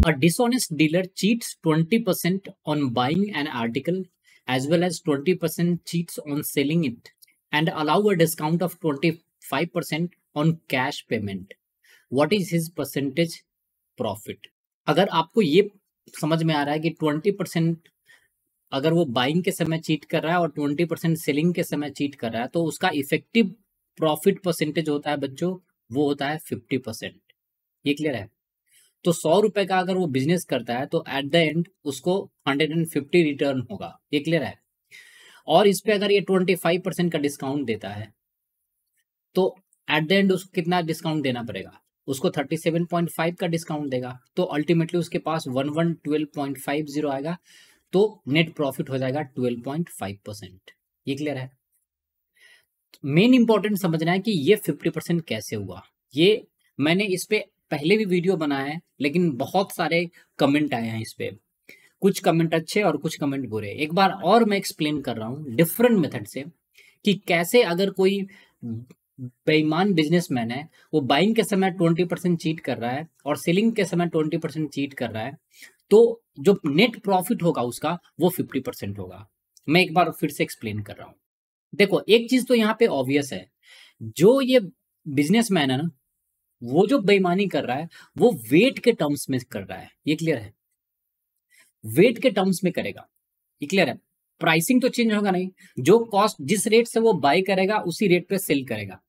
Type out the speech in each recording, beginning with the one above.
A dishonest dealer cheats 20% on buying an article as well as 20% cheats on selling it and allow a discount of 25% on cash payment. What is his percentage profit? अगर आपको ये समझ में आ रहा है कि 20% अगर वो बाइंग के समय चीट कर रहा है और ट्वेंटी परसेंट सेलिंग के समय चीट कर रहा है तो उसका इफेक्टिव प्रॉफिट परसेंटेज होता है बच्चों वो होता है फिफ्टी परसेंट ये क्लियर है तो सौ रुपए का अगर वो बिजनेस करता है तो एट द एंड उसको हंड्रेड एंड फिफ्टी रिटर्न होगा ये क्लियर है और इस पे अगर ये ट्वेंटी फाइव परसेंट का डिस्काउंट देता है तो एट द एंड उसको कितना डिस्काउंट देना पड़ेगा उसको थर्टी सेवन पॉइंट फाइव का डिस्काउंट देगा तो अल्टीमेटली उसके पास one one twelve point five zero आएगा तो नेट प्रॉफिट हो जाएगा 12.5 परसेंट ये क्लियर है मेन इंपॉर्टेंट समझना है कि ये 50 परसेंट कैसे हुआ ये मैंने इस पर पहले भी वीडियो बनाया है लेकिन बहुत सारे कमेंट आए हैं इस पर कुछ कमेंट अच्छे और कुछ कमेंट बुरे एक बार और मैं एक्सप्लेन कर रहा हूँ डिफरेंट मेथड से कि कैसे अगर कोई बेईमान बिजनेसमैन है वो बाइंग के समय ट्वेंटी परसेंट चीट कर रहा है और सेलिंग के समय ट्वेंटी परसेंट चीट कर रहा है तो जो नेट प्रॉफिट होगा उसका वो फिफ्टी परसेंट होगा मैं एक बार फिर से एक्सप्लेन कर रहा हूं देखो एक चीज तो यहाँ पे ऑब्वियस है जो ये बिजनेसमैन है ना वो जो बेईमानी कर रहा है वो वेट के टर्म्स में कर रहा है ये क्लियर है वेट के टर्म्स में करेगा ये क्लियर है प्राइसिंग तो चेंज होगा नहीं जो कॉस्ट जिस रेट से वो बाय करेगा उसी रेट पे सेल करेगा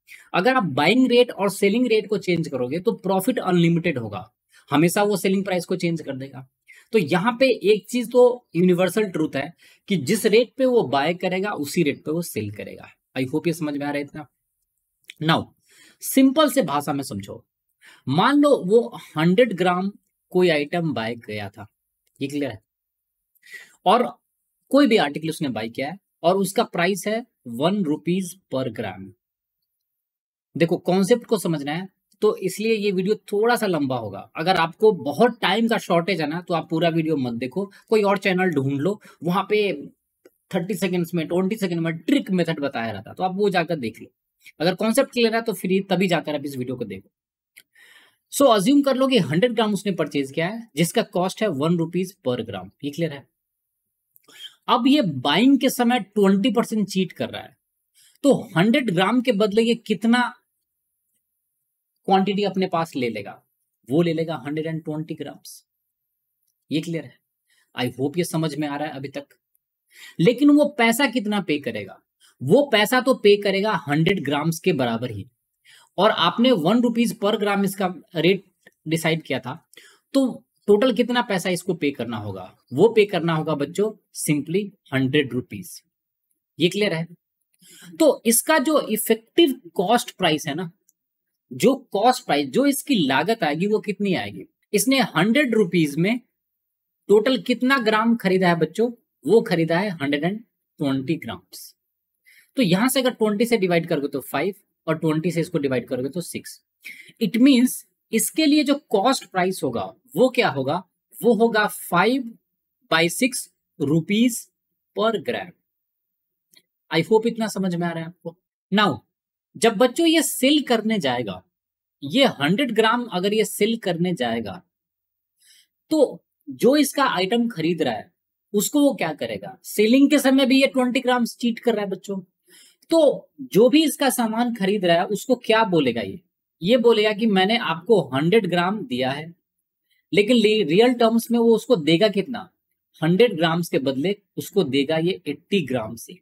अगर आप बाइंग रेट और सेलिंग रेट को चेंज करोगे तो प्रॉफिट अनलिमिटेड होगा हमेशा वो सेलिंग प्राइस को चेंज कर देगा तो यहाँ पे एक चीज तो यूनिवर्सल ट्रूथ है कि जिस रेट पे वो बाय करेगा उसी रेट पे वो सेल करेगा आई होप ये समझ में आ रहा है इतना नाउ सिंपल से भाषा में समझो मान लो वो हंड्रेड ग्राम कोई आइटम बाय गया था ये क्लियर है और कोई भी आर्टिकल उसने बाय किया है और उसका प्राइस है वन रुपीज पर ग्राम देखो कॉन्सेप्ट को समझना है तो इसलिए ये वीडियो थोड़ा सा लंबा होगा अगर आपको बहुत टाइम का शॉर्टेज है ना तो आप पूरा वीडियो मत देखो कोई और चैनल ढूंढ लो वहां पे थर्टी सेकेंड्स में ट्वेंटी सेकेंड में ट्रिक मेथड बताया रहता है तो आप वो जाकर देख लो अगर कॉन्सेप्ट क्लियर है तो फ्री तभी जाकर आप इस वीडियो को देखो सो so, अज्यूम कर लो कि हंड्रेड ग्राम उसने परचेज किया है जिसका कॉस्ट है वन रुपीज पर ग्राम ये क्लियर है अब ये बाइंग के समय ट्वेंटी परसेंट चीट कर रहा है तो हंड्रेड ग्राम के बदले ये कितना क्वांटिटी अपने पास ले लेगा वो ले लेगा हंड्रेड एंड ट्वेंटी ग्राम्स ये क्लियर है आई होप ये समझ में आ रहा है अभी तक लेकिन वो पैसा कितना पे करेगा वो पैसा तो पे करेगा हंड्रेड ग्राम्स के बराबर ही और आपने वन रुपीज पर ग्राम इसका रेट डिसाइड किया था तो टोटल कितना पैसा इसको पे करना होगा वो पे करना होगा बच्चों सिंपली हंड्रेड रुपीज ये क्लियर है तो इसका जो इफेक्टिव कॉस्ट प्राइस है ना जो कॉस्ट प्राइस जो इसकी लागत आएगी वो कितनी आएगी इसने हंड्रेड रुपीज में टोटल कितना ग्राम खरीदा है बच्चों वो खरीदा है हंड्रेड एंड ट्वेंटी ग्राम तो यहां से अगर ट्वेंटी से डिवाइड करोगे तो फाइव और ट्वेंटी से इसको डिवाइड करोगे तो सिक्स इट मीन्स इसके लिए जो कॉस्ट प्राइस होगा वो क्या होगा वो होगा five by six rupees per gram I hope इतना समझ में आ रहा है आपको नाउ जब बच्चों ये सिल करने जाएगा ये हंड्रेड ग्राम अगर ये सिल करने जाएगा तो जो इसका आइटम खरीद रहा है उसको वो क्या करेगा सेलिंग के समय भी ये ट्वेंटी ग्राम चीट कर रहा है बच्चों तो जो भी इसका सामान खरीद रहा है उसको क्या बोलेगा ये ये बोलेगा कि मैंने आपको हंड्रेड ग्राम दिया है लेकिन रियल टर्म्स में वो उसको देगा कितना हंड्रेड ग्राम्स के बदले उसको देगा ये एट्टी ग्राम से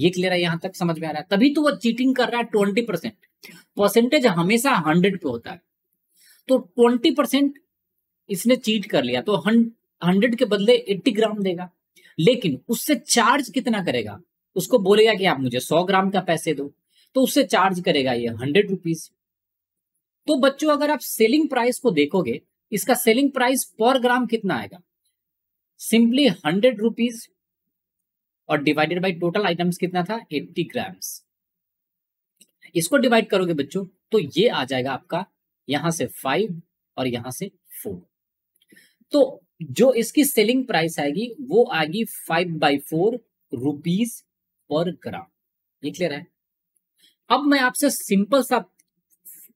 ये क्लियर है यहां तक समझ में आ रहा है तभी तो वो चीटिंग कर रहा है ट्वेंटी परसेंट परसेंटेज हमेशा हंड्रेड पे होता है तो ट्वेंटी परसेंट इसने चीट कर लिया तो हंड्रेड के बदले एट्टी ग्राम देगा लेकिन उससे चार्ज कितना करेगा उसको बोलेगा कि आप मुझे सौ ग्राम का पैसे दो तो उससे चार्ज करेगा ये हंड्रेड रुपीज तो बच्चों अगर आप सेलिंग प्राइस को देखोगे इसका सेलिंग प्राइस पर ग्राम कितना आएगा सिंपली हंड्रेड रुपीज और डिवाइडेड बाई टोटल आइटम्स कितना था 80 ग्राम्स इसको डिवाइड करोगे बच्चों तो ये आ जाएगा आपका यहां से फाइव और यहां से फोर तो जो इसकी सेलिंग प्राइस आएगी वो आएगी five by four rupees per ग्राम ये क्लियर है अब मैं आपसे सिंपल सा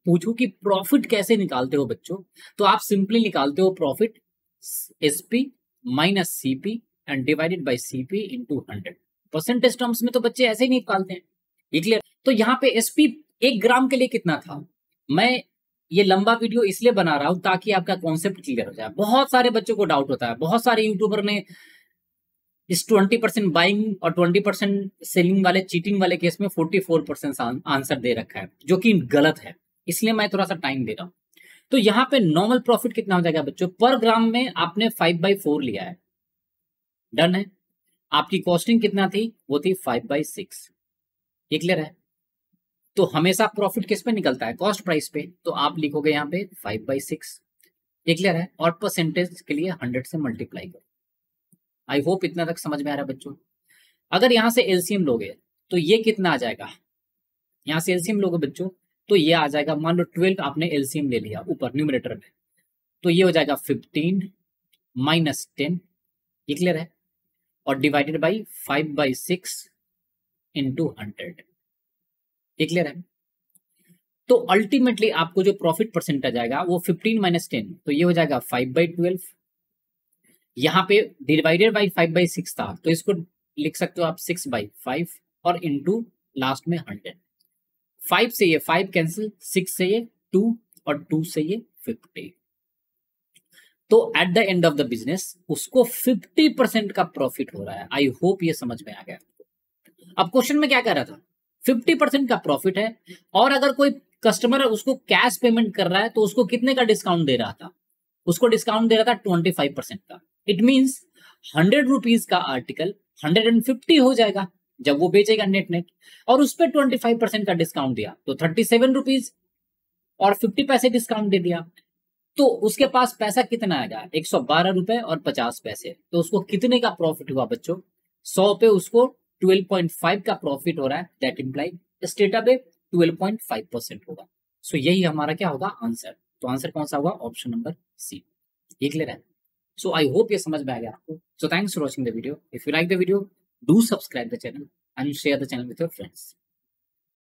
पूछूं कि प्रॉफिट कैसे निकालते हो बच्चों तो आप सिंपली निकालते हो profit SP minus CP and divided by CP to hundred percentage terms में तो बच्चे ऐसे ही नहीं निकालते हैं ये क्लियर तो यहाँ पे एसपी एक ग्राम के लिए कितना था मैं ये लंबा वीडियो इसलिए बना रहा हूं ताकि आपका कॉन्सेप्ट क्लियर हो जाए बहुत सारे बच्चों को डाउट होता है बहुत सारे यूट्यूबर ने इस 20 परसेंट बाइंग और 20 परसेंट सेलिंग वाले चीटिंग वाले केस में 44 परसेंट आंसर दे रखा है जो कि गलत है इसलिए मैं थोड़ा सा टाइम दे रहा हूं तो यहाँ पे नॉर्मल प्रॉफिट कितना हो जाएगा बच्चों पर ग्राम में आपने फाइव बाई फोर लिया है डन है आपकी कॉस्टिंग कितना थी वो थी फाइव बाई सिक्स ये क्लियर है तो हमेशा प्रॉफिट किस पे निकलता है कॉस्ट प्राइस पे तो आप लिखोगे यहाँ पे फाइव बाई सिक्स ये क्लियर है और परसेंटेज के लिए हंड्रेड से मल्टीप्लाई करो आई होप इतना तक समझ में आ रहा है बच्चों अगर यहां से एलसीएम लोगे तो ये कितना आ जाएगा यहां से एलसीएम लोगे बच्चों तो ये आ जाएगा मान लो ट्वेल्व आपने एलसीएम ले लिया ऊपर न्यूमिनेटर में तो ये हो जाएगा फिफ्टीन माइनस टेन ये क्लियर है और divided by five by six into hundred ये क्लियर है तो अल्टीमेटली आपको जो प्रॉफिट परसेंटेज आएगा वो फिफ्टीन माइनस टेन तो ये हो जाएगा फाइव बाई ट्वेल्व यहाँ पे divided by five by six था तो इसको लिख सकते हो आप सिक्स बाई फाइव और इंटू लास्ट में हंड्रेड फाइव से ये फाइव कैंसिल सिक्स से ये टू और टू से ये फिफ्टी तो at the end of the business उसको 50 परसेंट का प्रॉफिट हो रहा है आई होप ये समझ में आ गया अब क्वेश्चन में क्या कह रहा था 50 परसेंट का प्रॉफिट है और अगर कोई कस्टमर उसको कैश पेमेंट कर रहा है तो उसको कितने का डिस्काउंट दे रहा था उसको डिस्काउंट दे रहा था ट्वेंटी फाइव परसेंट का इट मीन्स हंड्रेड रुपीज का आर्टिकल हंड्रेड एंड फिफ्टी हो जाएगा जब वो बेचेगा नेट नेट और उस पर ट्वेंटी फाइव परसेंट का डिस्काउंट दिया तो थर्टी सेवन रुपीज और फिफ्टी पैसे डिस्काउंट दे दिया तो उसके पास पैसा कितना आएगा एक सौ बारह रुपए और पचास पैसे तो उसको कितने का प्रॉफिट हुआ बच्चों सौ पे उसको ट्वेल्व पॉइंट फाइव का प्रॉफिट हो रहा है दैट इम्प्लाइड स्टेटा पे ट्वेल्व पॉइंट फाइव परसेंट होगा सो so, यही हमारा क्या होगा आंसर तो आंसर कौन सा होगा ऑप्शन नंबर सी ये क्लियर है सो आई होप ये समझ में आ गया आपको so thanks for watching the video if you like the video do subscribe the channel and share the channel with your friends